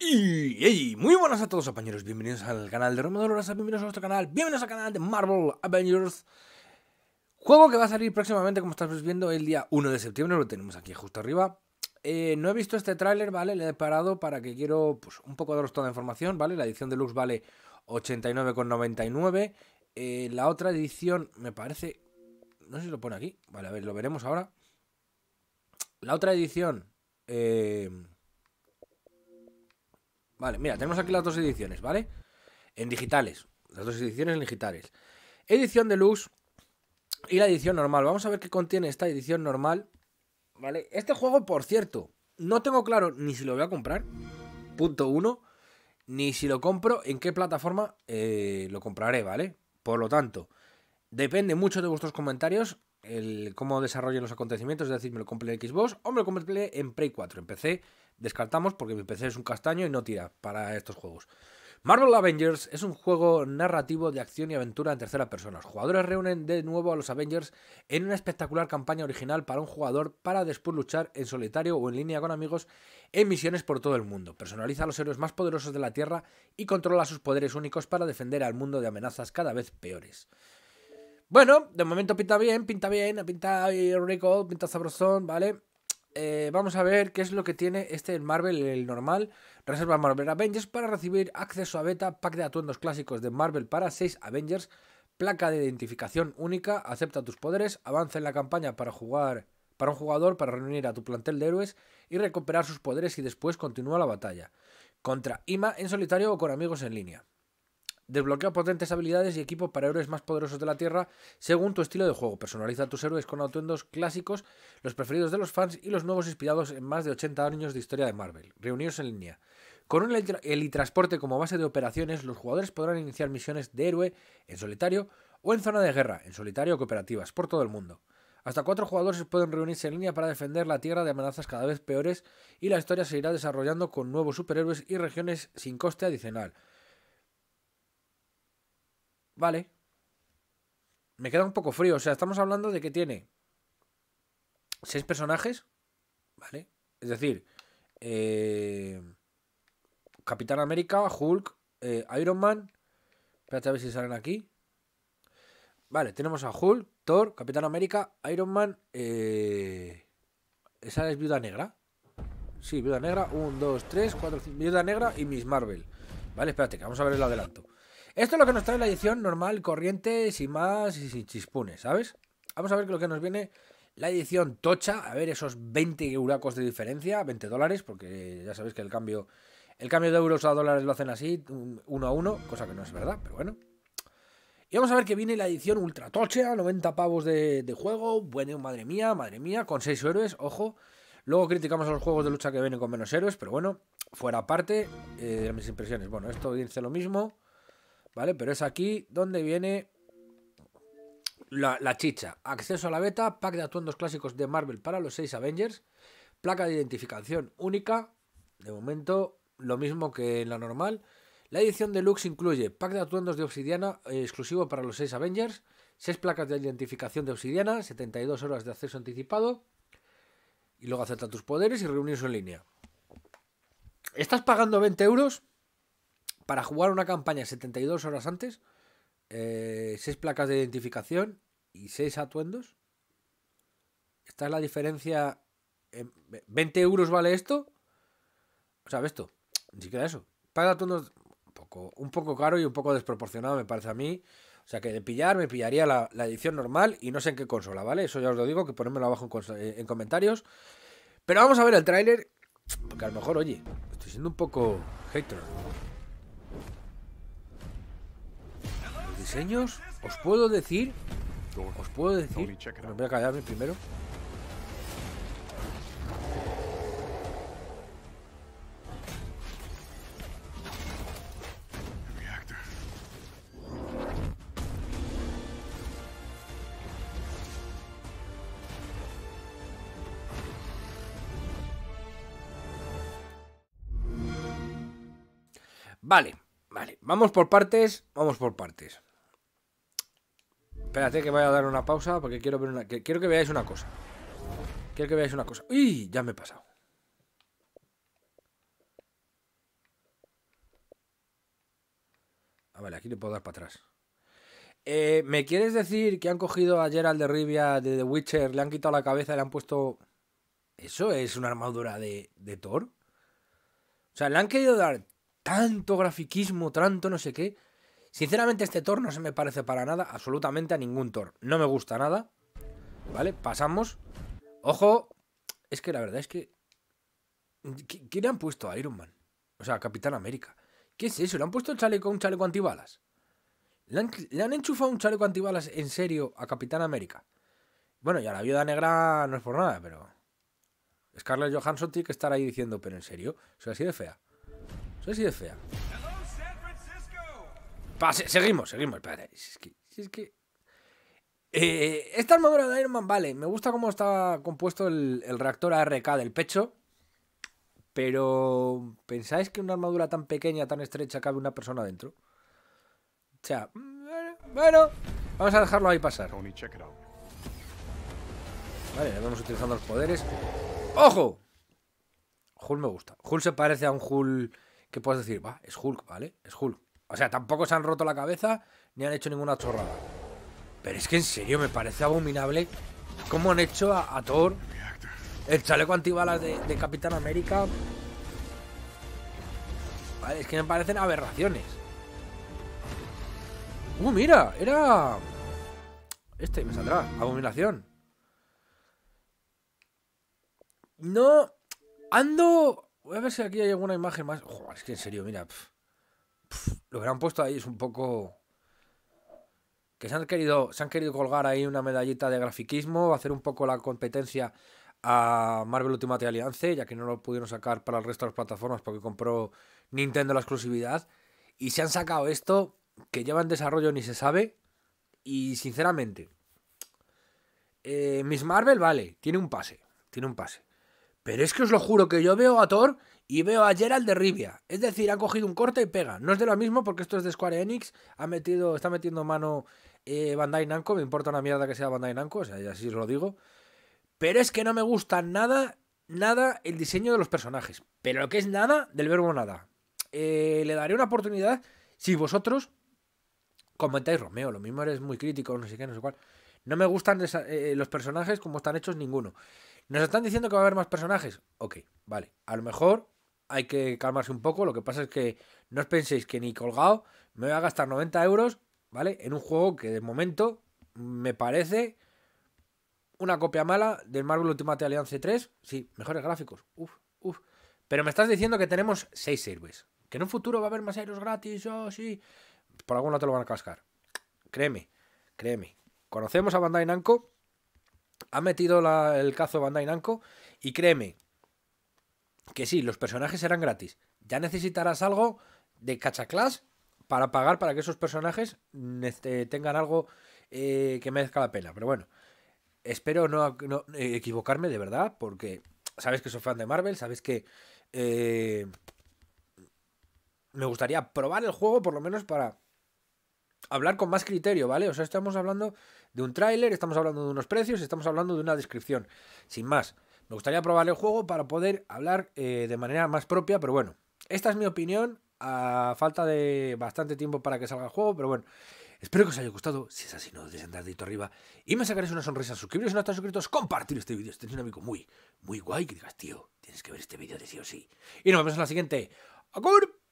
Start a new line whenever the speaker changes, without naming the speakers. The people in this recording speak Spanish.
Y muy buenas a todos compañeros, bienvenidos al canal de Romador bienvenidos a nuestro canal, bienvenidos al canal de Marvel Avengers Juego que va a salir próximamente, como estáis viendo, el día 1 de septiembre, lo tenemos aquí justo arriba eh, No he visto este tráiler, ¿vale? Le he parado para que quiero pues, un poco daros toda la información, ¿vale? La edición de deluxe vale 89,99 eh, La otra edición me parece... No sé si lo pone aquí, vale, a ver, lo veremos ahora La otra edición... Eh Vale, mira, tenemos aquí las dos ediciones, ¿vale? En digitales. Las dos ediciones en digitales. Edición de deluxe y la edición normal. Vamos a ver qué contiene esta edición normal. ¿Vale? Este juego, por cierto, no tengo claro ni si lo voy a comprar. Punto uno. Ni si lo compro, en qué plataforma eh, lo compraré, ¿vale? Por lo tanto, depende mucho de vuestros comentarios el cómo desarrollen los acontecimientos, es decir, me lo compré en Xbox o me lo compré en Play 4. PC Descartamos porque mi PC es un castaño y no tira para estos juegos. Marvel Avengers es un juego narrativo de acción y aventura en tercera persona. Los jugadores reúnen de nuevo a los Avengers en una espectacular campaña original para un jugador para después luchar en solitario o en línea con amigos en misiones por todo el mundo. Personaliza a los héroes más poderosos de la Tierra y controla sus poderes únicos para defender al mundo de amenazas cada vez peores. Bueno, de momento pinta bien, pinta bien, pinta rico, pinta sabrosón, ¿vale? Eh, vamos a ver qué es lo que tiene este Marvel, el normal. Reserva Marvel Avengers para recibir acceso a beta, pack de atuendos clásicos de Marvel para 6 Avengers, placa de identificación única, acepta tus poderes, avanza en la campaña para jugar para un jugador para reunir a tu plantel de héroes y recuperar sus poderes y después continúa la batalla. Contra Ima en solitario o con amigos en línea. Desbloquea potentes habilidades y equipos para héroes más poderosos de la Tierra según tu estilo de juego. Personaliza tus héroes con atuendos clásicos, los preferidos de los fans y los nuevos inspirados en más de 80 años de historia de Marvel, reunidos en línea. Con un helitransporte como base de operaciones, los jugadores podrán iniciar misiones de héroe en solitario o en zona de guerra, en solitario o cooperativas, por todo el mundo. Hasta cuatro jugadores pueden reunirse en línea para defender la Tierra de amenazas cada vez peores y la historia se irá desarrollando con nuevos superhéroes y regiones sin coste adicional. Vale. Me queda un poco frío. O sea, estamos hablando de que tiene seis personajes. ¿Vale? Es decir, eh, Capitán América, Hulk, eh, Iron Man. Espérate a ver si salen aquí. Vale, tenemos a Hulk, Thor, Capitán América, Iron Man. Eh, esa es Viuda Negra. Sí, Viuda Negra. 1, 2, 3, 4, 5. Viuda Negra y Miss Marvel. Vale, espérate, vamos a ver el adelanto. Esto es lo que nos trae la edición normal, corriente, sin más y sin chispunes, ¿sabes? Vamos a ver lo que nos viene la edición tocha, a ver esos 20 euracos de diferencia, 20 dólares, porque ya sabéis que el cambio, el cambio de euros a dólares lo hacen así, uno a uno, cosa que no es verdad, pero bueno. Y vamos a ver que viene la edición ultra tocha, 90 pavos de, juego, bueno, madre mía, madre mía, con 6 héroes, ojo. Luego criticamos a los juegos de lucha que vienen con menos héroes, pero bueno, fuera aparte eh, de mis impresiones. Bueno, esto dice lo mismo. ¿Vale? Pero es aquí donde viene la, chicha. Acceso a la beta, pack de atuendos clásicos de Marvel para los 6 Avengers, placa de identificación única, de momento lo mismo que en la normal. La edición deluxe incluye pack de atuendos de obsidiana eh, exclusivo para los 6 Avengers, 6 placas de identificación de obsidiana, 72 horas de acceso anticipado, y luego acepta tus poderes y reunirse en línea. ¿Estás pagando 20 euros? para jugar una campaña 72 horas antes, 6 eh, placas de identificación y 6 atuendos. Esta es la diferencia. 20 euros vale esto. O sea, ¿ves esto, ni siquiera eso. Paga atuendos un poco, un poco caro y un poco desproporcionado, me parece a mí. O sea que de pillar, me pillaría la, edición normal y no sé en qué consola, ¿vale? Eso ya os lo digo, que ponedmelo abajo en, eh, en comentarios. Pero vamos a ver el tráiler, porque a lo mejor, oye, estoy siendo un poco hater diseños, os puedo decir, os puedo decir, me voy a callarme primero. Vale, vale. Vamos por partes, vamos por partes. Espérate que voy a dar una pausa porque quiero ver una... Quiero que veáis una cosa. Quiero que veáis una cosa. ¡Uy! Ya me he pasado. Ah, vale, aquí le puedo dar para atrás. Eh, ¿Me quieres decir que han cogido ayer al de Rivia de The Witcher, le han quitado la cabeza y le han puesto... ¿Eso es una armadura de, de Thor? O sea, le han querido dar tanto grafiquismo, tanto no sé qué. Sinceramente este Thor no se me parece para nada, absolutamente a ningún Thor. No me gusta nada. ¿Vale? Pasamos. Ojo, es que la verdad es que... ¿Qué le han puesto a Iron Man? O sea, a Capitán América. ¿Qué es eso? ¿Le han puesto chaleco, un chaleco antibalas? ¿Le han, enchufado un chaleco antibalas en serio a Capitán América? Bueno, ya la viuda negra no es por nada, pero... Scarlett Johansson tiene que estar ahí diciendo, pero en serio, soy así de fea. Soy de fea. seguimos, seguimos. Eh, esta armadura de Iron Man, vale. Me gusta cómo está compuesto el, reactor ARK del pecho. Pero. ¿Pensáis que una armadura tan pequeña, tan estrecha, cabe una persona dentro? O sea. Bueno, vamos a dejarlo ahí pasar. Vale, ya vamos utilizando los poderes. ¡Ojo! Hull me gusta. Hull se parece a un Hull ¿Qué puedes decir, va, es Hulk, ¿vale? Es Hulk. O sea, tampoco se han roto la cabeza ni han hecho ninguna chorrada. Pero es que en serio me parece abominable cómo han hecho a, Thor el chaleco antibalas de, de Capitán América. Vale, es que me parecen aberraciones. ¡Uh, mira! Era... Este me saldrá. Abominación. No... Ando Voy a ver si aquí hay alguna imagen más. es que en serio, mira. lo que han puesto ahí es un poco. Que se han querido. Se han querido colgar ahí una medallita de grafiquismo. Hacer un poco la competencia a Marvel Ultimate Alliance. Ya que no lo pudieron sacar para el resto de las plataformas. Porque compró Nintendo la exclusividad. Y se han sacado esto. Que lleva en desarrollo ni se sabe. Y sinceramente. Eh, Miss Marvel, vale. Tiene un pase. Tiene un pase. Pero es que os lo juro que yo veo a Thor y veo a Gerald de Rivia. Es decir, ha cogido un corte y pega. No es de lo mismo porque esto es de Square Enix. Ha metido, está metiendo mano eh, Bandai Namco. Me importa una mierda que sea Bandai Namco, o sea, así os lo digo. Pero es que no me gusta nada, nada el diseño de los personajes. Pero lo que es nada, del verbo nada. Eh, le daré una oportunidad si vosotros comentáis, Romeo, lo mismo eres muy crítico, no sé qué, no sé cuál. No me gustan eh, los personajes como están hechos ninguno. Nos están diciendo que va a haber más personajes. Ok, vale. A lo mejor hay que calmarse un poco. Lo que pasa es que no os penséis que ni colgado me voy a gastar 90 euros, ¿vale? En un juego que de momento me parece una copia mala del Marvel Ultimate Alliance 3. Sí, mejores gráficos. Uf, uf. Pero me estás diciendo que tenemos 6 héroes. Que en un futuro va a haber más héroes gratis, oh, sí. Por algún lado te lo van a cascar. Créeme, créeme. Conocemos a Bandai Namco ha metido el cazo Bandai Namco y créeme que sí, los personajes serán gratis. Ya necesitarás algo de cachaclás para pagar para que esos personajes tengan algo eh, que merezca la pena. Pero bueno, espero no, eh, equivocarme de verdad, porque sabes que soy fan de Marvel, sabes que eh, me gustaría probar el juego por lo menos para hablar con más criterio, ¿vale? O sea, estamos hablando de un tráiler, estamos hablando de unos precios, estamos hablando de una descripción, sin más. Me gustaría probar el juego para poder hablar eh, de manera más propia, pero bueno, esta es mi opinión a falta de bastante tiempo para que salga el juego, pero bueno. Espero que os haya gustado. Si es así, no dudéis en dar dedito arriba. Y me sacaréis una sonrisa. Suscribiros si no estáis suscritos. Compartir este vídeo. tenéis es un amigo muy, muy guay que digas, tío, tienes que ver este vídeo de sí o sí. Y nos vemos en la siguiente. ¡Agur!